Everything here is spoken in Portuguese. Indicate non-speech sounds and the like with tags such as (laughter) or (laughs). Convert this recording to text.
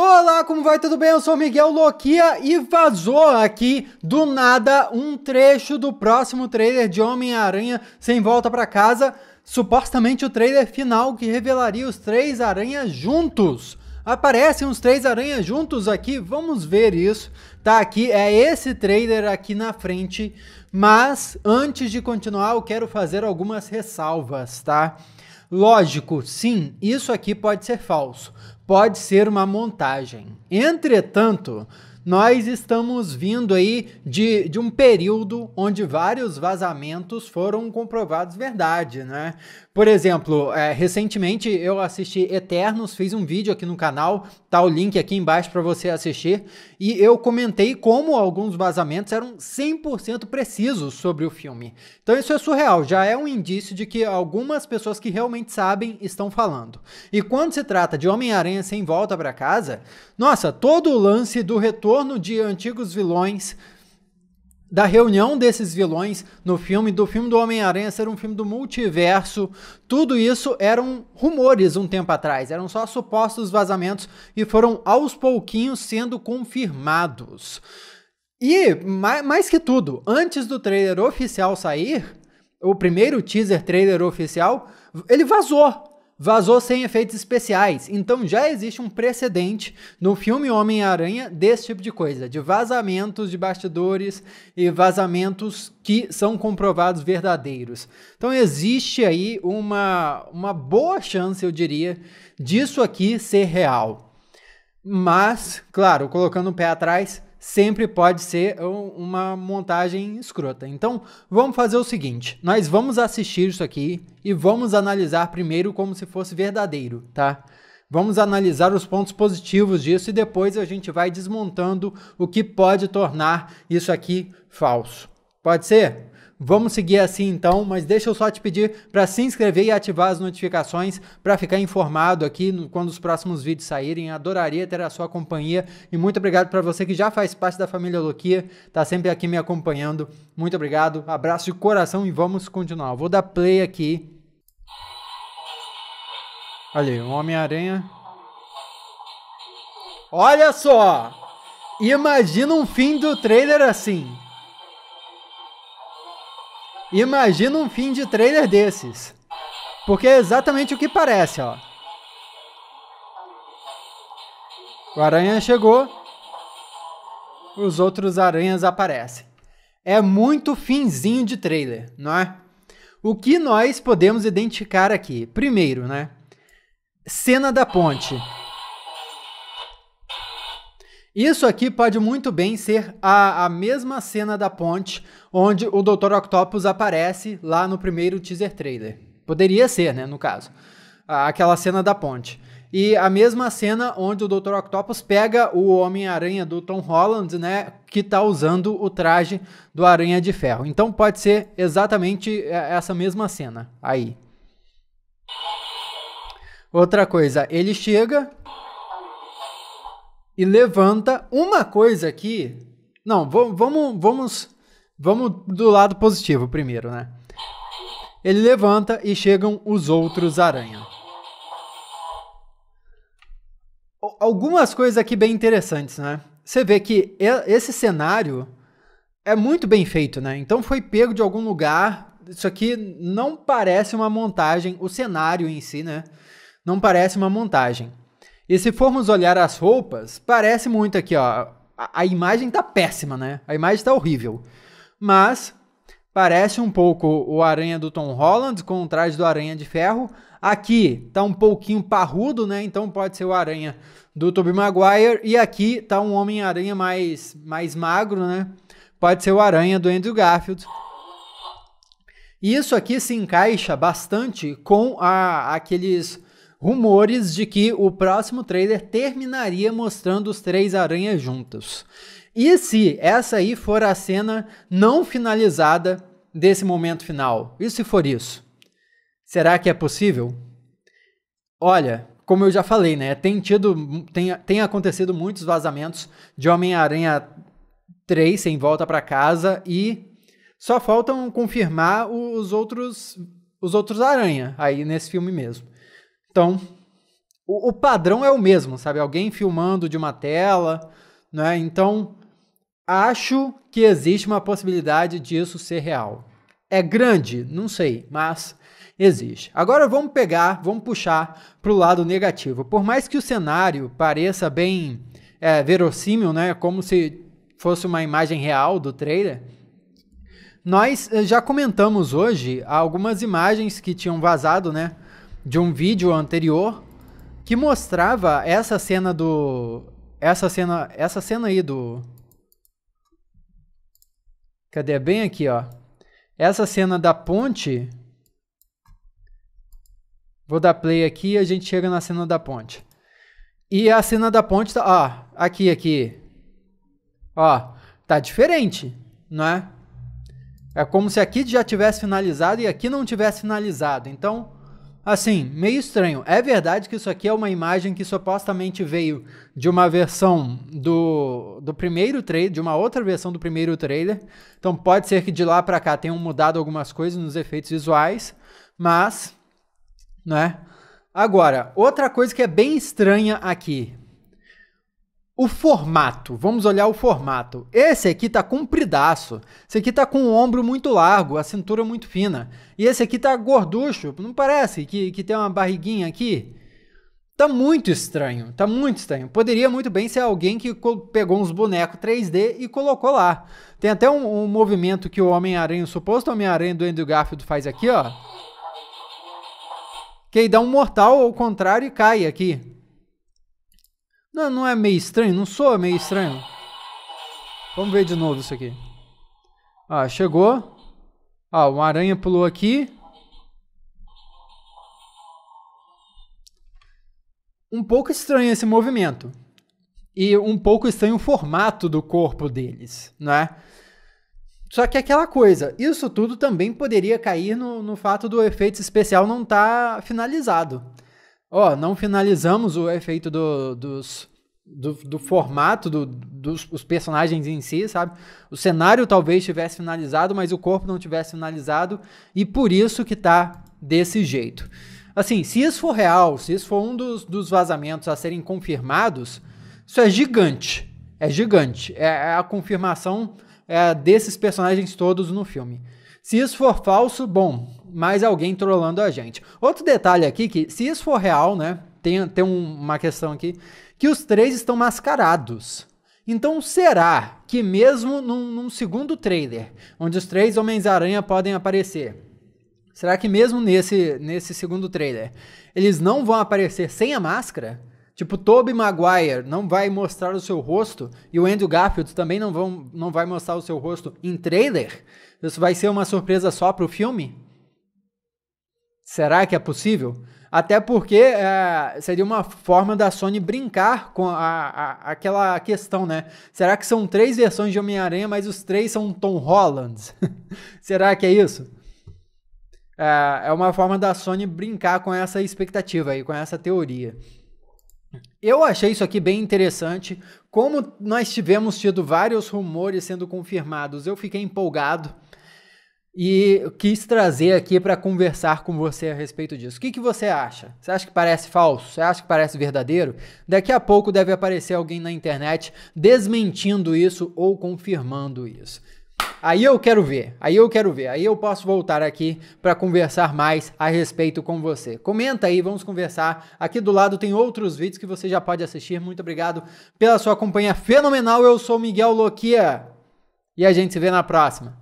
Olá, como vai? Tudo bem? Eu sou Miguel Loquia e vazou aqui do nada um trecho do próximo trailer de Homem-Aranha sem volta para casa, supostamente o trailer final que revelaria os três aranhas juntos. Aparecem os três aranhas juntos aqui, vamos ver isso. Tá aqui é esse trailer aqui na frente, mas antes de continuar, eu quero fazer algumas ressalvas, tá? Lógico, sim, isso aqui pode ser falso pode ser uma montagem. Entretanto, nós estamos vindo aí de, de um período onde vários vazamentos foram comprovados verdade, né? Por exemplo, é, recentemente eu assisti Eternos, fiz um vídeo aqui no canal, tá o link aqui embaixo para você assistir, e eu comentei como alguns vazamentos eram 100% precisos sobre o filme. Então isso é surreal, já é um indício de que algumas pessoas que realmente sabem estão falando. E quando se trata de Homem-Aranha sem volta para casa, nossa, todo o lance do retorno retorno de antigos vilões, da reunião desses vilões no filme, do filme do Homem-Aranha ser um filme do multiverso, tudo isso eram rumores um tempo atrás, eram só supostos vazamentos e foram aos pouquinhos sendo confirmados. E, mais que tudo, antes do trailer oficial sair, o primeiro teaser trailer oficial, ele vazou vazou sem efeitos especiais. Então já existe um precedente no filme Homem-Aranha desse tipo de coisa, de vazamentos de bastidores e vazamentos que são comprovados verdadeiros. Então existe aí uma, uma boa chance, eu diria, disso aqui ser real. Mas, claro, colocando o pé atrás, sempre pode ser uma montagem escrota. Então, vamos fazer o seguinte: nós vamos assistir isso aqui e vamos analisar primeiro como se fosse verdadeiro, tá? Vamos analisar os pontos positivos disso e depois a gente vai desmontando o que pode tornar isso aqui falso. Pode ser? Vamos seguir assim então, mas deixa eu só te pedir para se inscrever e ativar as notificações para ficar informado aqui no, quando os próximos vídeos saírem. Adoraria ter a sua companhia e muito obrigado para você que já faz parte da família Loquia, tá sempre aqui me acompanhando. Muito obrigado, abraço de coração e vamos continuar. vou dar play aqui. Olha aí, um Homem-Aranha. Olha só! Imagina um fim do trailer assim. Imagina um fim de trailer desses. Porque é exatamente o que parece, ó. O aranha chegou, os outros aranhas aparecem. É muito finzinho de trailer, não é? O que nós podemos identificar aqui? Primeiro, né? Cena da ponte. Isso aqui pode muito bem ser a, a mesma cena da ponte onde o Dr. Octopus aparece lá no primeiro teaser trailer. Poderia ser, né, no caso. Aquela cena da ponte. E a mesma cena onde o Dr. Octopus pega o Homem-Aranha do Tom Holland, né, que tá usando o traje do Aranha de Ferro. Então pode ser exatamente é, essa mesma cena aí. Outra coisa, ele chega e levanta uma coisa aqui. Não, vamos, vamos, vamos do lado positivo primeiro, né? Ele levanta e chegam os outros aranha. Algumas coisas aqui bem interessantes, né? Você vê que esse cenário é muito bem feito, né? Então foi pego de algum lugar. Isso aqui não parece uma montagem, o cenário em si, né? Não parece uma montagem. E se formos olhar as roupas, parece muito aqui, ó. A, a imagem tá péssima, né? A imagem tá horrível. Mas parece um pouco o Aranha do Tom Holland com o traje do Aranha de Ferro. Aqui tá um pouquinho parrudo, né? Então pode ser o Aranha do Tobey Maguire. E aqui tá um Homem-Aranha mais, mais magro, né? Pode ser o Aranha do Andrew Garfield. E isso aqui se encaixa bastante com a, aqueles rumores de que o próximo trailer terminaria mostrando os três aranhas juntos. E se essa aí for a cena não finalizada desse momento final? E se for isso? Será que é possível? Olha, como eu já falei, né? Tem tido, tem, tem acontecido muitos vazamentos de Homem-Aranha 3 em volta para casa e só faltam confirmar os outros os outros aranha aí nesse filme mesmo. Então, o, o padrão é o mesmo, sabe? Alguém filmando de uma tela, né? Então, acho que existe uma possibilidade disso ser real. É grande? Não sei, mas existe. Agora vamos pegar, vamos puxar para o lado negativo. Por mais que o cenário pareça bem é, verossímil, né? Como se fosse uma imagem real do trailer. Nós eh, já comentamos hoje algumas imagens que tinham vazado, né? de um vídeo anterior que mostrava essa cena do essa cena essa cena aí do Cadê é bem aqui, ó? Essa cena da ponte Vou dar play aqui e a gente chega na cena da ponte. E a cena da ponte tá, ó, aqui aqui. Ó, tá diferente, não é? É como se aqui já tivesse finalizado e aqui não tivesse finalizado. Então, Assim, meio estranho. É verdade que isso aqui é uma imagem que supostamente veio de uma versão do, do primeiro trailer, de uma outra versão do primeiro trailer. Então pode ser que de lá para cá tenham mudado algumas coisas nos efeitos visuais, mas, né? Agora, outra coisa que é bem estranha aqui. O formato, vamos olhar o formato. Esse aqui tá compridaço, esse aqui tá com o ombro muito largo, a cintura muito fina. E esse aqui tá gorducho, não parece que, que tem uma barriguinha aqui? Tá muito estranho, tá muito estranho. Poderia muito bem ser alguém que pegou uns bonecos 3D e colocou lá. Tem até um, um movimento que o Homem-Aranha, o suposto Homem-Aranha do Andrew Garfield faz aqui, ó. Que aí dá um mortal ao contrário e cai aqui. Não, não é meio estranho? Não soa meio estranho? Vamos ver de novo isso aqui. Ah, chegou. Ah, uma aranha pulou aqui. Um pouco estranho esse movimento. E um pouco estranho o formato do corpo deles, né? Só que é aquela coisa, isso tudo também poderia cair no, no fato do efeito especial não estar tá finalizado. Ó, oh, não finalizamos o efeito do, dos, do, do formato do, dos os personagens em si, sabe? O cenário talvez tivesse finalizado, mas o corpo não tivesse finalizado, e por isso que tá desse jeito. Assim, se isso for real, se isso for um dos, dos vazamentos a serem confirmados, isso é gigante. É gigante. É, é a confirmação é, desses personagens todos no filme. Se isso for falso, bom, mais alguém trollando a gente. Outro detalhe aqui, que se isso for real, né? Tem, tem uma questão aqui, que os três estão mascarados. Então será que mesmo num, num segundo trailer, onde os três Homens-Aranha podem aparecer, será que mesmo nesse, nesse segundo trailer, eles não vão aparecer sem a máscara? Tipo, Tobey Maguire não vai mostrar o seu rosto e o Andrew Garfield também não, vão, não vai mostrar o seu rosto em trailer? Isso vai ser uma surpresa só pro filme? Será que é possível? Até porque é, seria uma forma da Sony brincar com a, a, aquela questão, né? Será que são três versões de Homem-Aranha, mas os três são Tom Holland? (laughs) Será que é isso? É, é uma forma da Sony brincar com essa expectativa aí, com essa teoria. Eu achei isso aqui bem interessante. Como nós tivemos tido vários rumores sendo confirmados, eu fiquei empolgado. E quis trazer aqui para conversar com você a respeito disso. O que, que você acha? Você acha que parece falso? Você acha que parece verdadeiro? Daqui a pouco deve aparecer alguém na internet desmentindo isso ou confirmando isso. Aí eu quero ver, aí eu quero ver, aí eu posso voltar aqui para conversar mais a respeito com você. Comenta aí, vamos conversar. Aqui do lado tem outros vídeos que você já pode assistir. Muito obrigado pela sua companhia fenomenal. Eu sou Miguel Loquia e a gente se vê na próxima.